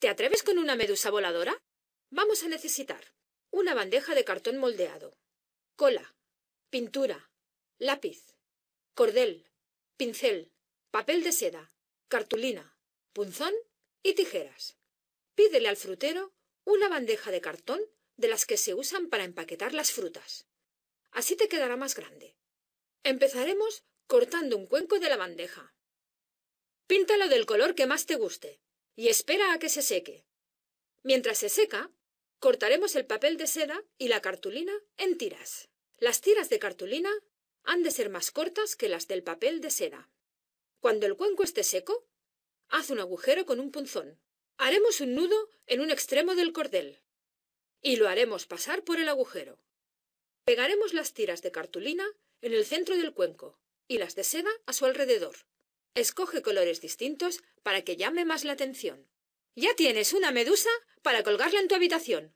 ¿Te atreves con una medusa voladora? Vamos a necesitar una bandeja de cartón moldeado, cola, pintura, lápiz, cordel, pincel, papel de seda, cartulina, punzón y tijeras. Pídele al frutero una bandeja de cartón de las que se usan para empaquetar las frutas. Así te quedará más grande. Empezaremos cortando un cuenco de la bandeja. Píntalo del color que más te guste y espera a que se seque. Mientras se seca, cortaremos el papel de seda y la cartulina en tiras. Las tiras de cartulina han de ser más cortas que las del papel de seda. Cuando el cuenco esté seco, haz un agujero con un punzón. Haremos un nudo en un extremo del cordel y lo haremos pasar por el agujero. Pegaremos las tiras de cartulina en el centro del cuenco y las de seda a su alrededor. Escoge colores distintos para que llame más la atención. Ya tienes una medusa para colgarla en tu habitación.